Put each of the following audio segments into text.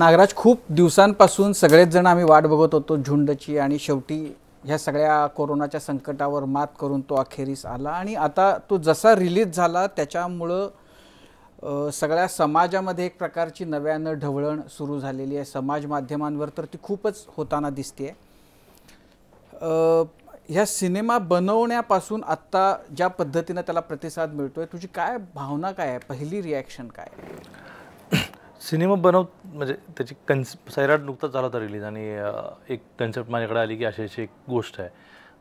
नागराज खूप दिवसांपासून सगळेच जण आम्ही वाट बघत होतो झुंडची आणि शेवटी ह्या सगळ्या कोरोनाच्या संकटावर मात करून तो अखेरीस आला आणि आता तो जसा रिलीज झाला त्याच्यामुळं सगळ्या समाजामध्ये एक प्रकारची नव्यानं ढवळण सुरू झालेली आहे समाज माध्यमांवर तर ती खूपच होताना दिसते ह्या सिनेमा बनवण्यापासून आत्ता ज्या पद्धतीनं त्याला प्रतिसाद मिळतो आहे तुझी काय भावना काय आहे पहिली रिॲक्शन काय आहे सिनेमा बनव म्हणजे त्याची कन्स सैराट नुकताच झाला रिलीज आणि एक कन्सेप्ट माझ्याकडे आली की अशी अशी एक गोष्ट आहे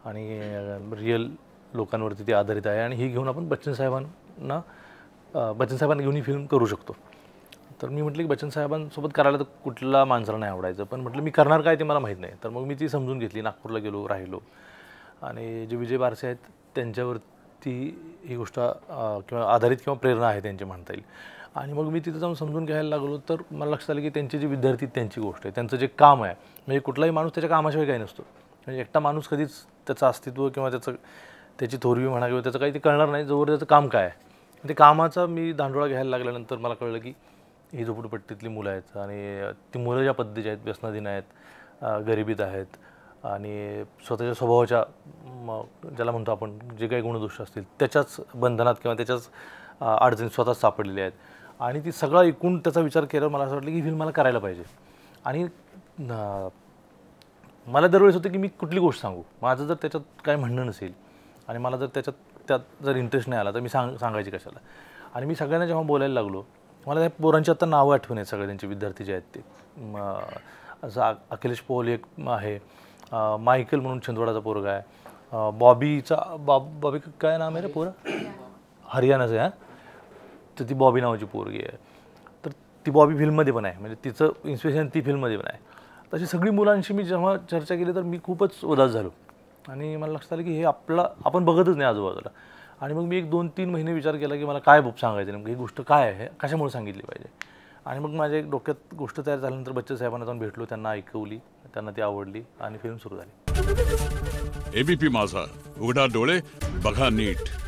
आणि रिअल लोकांवरती ती आधारित आहे आणि ही घेऊन आपण बच्चन साहेबांना बच्चन साहेबांना घेऊन ही फिल्म करू शकतो तर मी म्हटलं की बच्चन साहेबांसोबत करायला तर कुठला माणसाला नाही आवडायचं पण म्हटलं मी करणार काय ते मला माहीत नाही तर मग मी ती समजून घेतली नागपूरला गेलो राहिलो आणि जे विजय बारसे आहेत त्यांच्यावर ती ही गोष्ट किंवा आधारित किंवा प्रेरणा आहे त्यांची म्हणता येईल आणि मग मी तिथं जाऊन समजून घ्यायला लागलो तर मला लक्षात आलं की त्यांचे जे विद्यार्थी त्यांची गोष्ट आहे त्यांचं जे काम आहे म्हणजे कुठलाही माणूस त्याच्या कामाशिवाय काही नसतो म्हणजे एकटा माणूस कधीच त्याचं अस्तित्व किंवा त्याचं त्याची थोरवी म्हणा किंवा त्याचं काही ते कळणार नाही जोवर त्याचं काम काय आहे ते कामाचा मी दांडोळा घ्यायला लागल्यानंतर मला कळलं की ही झोपडपट्टीतली मुलं आहेत आणि ती मुलं ज्या पद्धतीची आहेत व्यसनाधीन आहेत गरिबीत आहेत आणि स्वतःच्या स्वभावाच्या ज्याला म्हणतो आपण जे काही गुणदोष असतील त्याच्याच बंधनात किंवा त्याच्याच अडचणी स्वतःच सापडलेल्या आहेत आणि ती सगळा एकूण त्याचा विचार केल्यावर मला असं वाटलं की फिल्म मला करायला पाहिजे आणि मला दरवेळेस होतं की मी कुठली गोष्ट सांगू माझं जर त्याच्यात काय म्हणणं नसेल आणि मला जर त्याच्यात त्यात जर इंटरेस्ट नाही आला तर मी सांग सांगायची कशाला आणि मी सगळ्यांना जेव्हा बोलायला लागलो मला त्या पोरांची आता नावं आठवण आहेत सगळे विद्यार्थी जे आहेत ते असं अखिलेश पोल एक आहे मायकल म्हणून छिंदवाडाचा पोरगा आहे बॉबीचा बॉब बॉबी काय नाम आहे रे पोर हरियाणाचं आहे तर ती बॉबी नावाची पोरगी आहे तर ती बॉबी फिल्ममध्ये पण आहे म्हणजे तिचं इन्स्पिरेशन ती फिल्ममध्ये पण आहे तशी सगळी मुलांशी मी जेव्हा चर्चा केली तर मी खूपच उदास झालो आणि मला लक्षात आलं की हे आपला आपण बघतच नाही आजूबाजूला आणि मग मी एक दोन तीन महिने विचार केला की मला काय सांगायचं नेमकं ही गोष्ट काय आहे कशामुळे सांगितली पाहिजे आणि मग माझ्या एक डोक्यात गोष्ट तयार झाल्यानंतर बच्चन साहेबांना जाऊन भेटलो त्यांना ऐकवली त्यांना ती आवडली आणि फिल्म सुरू झाली एबीपी माझा उघडा डोळे बघा नीट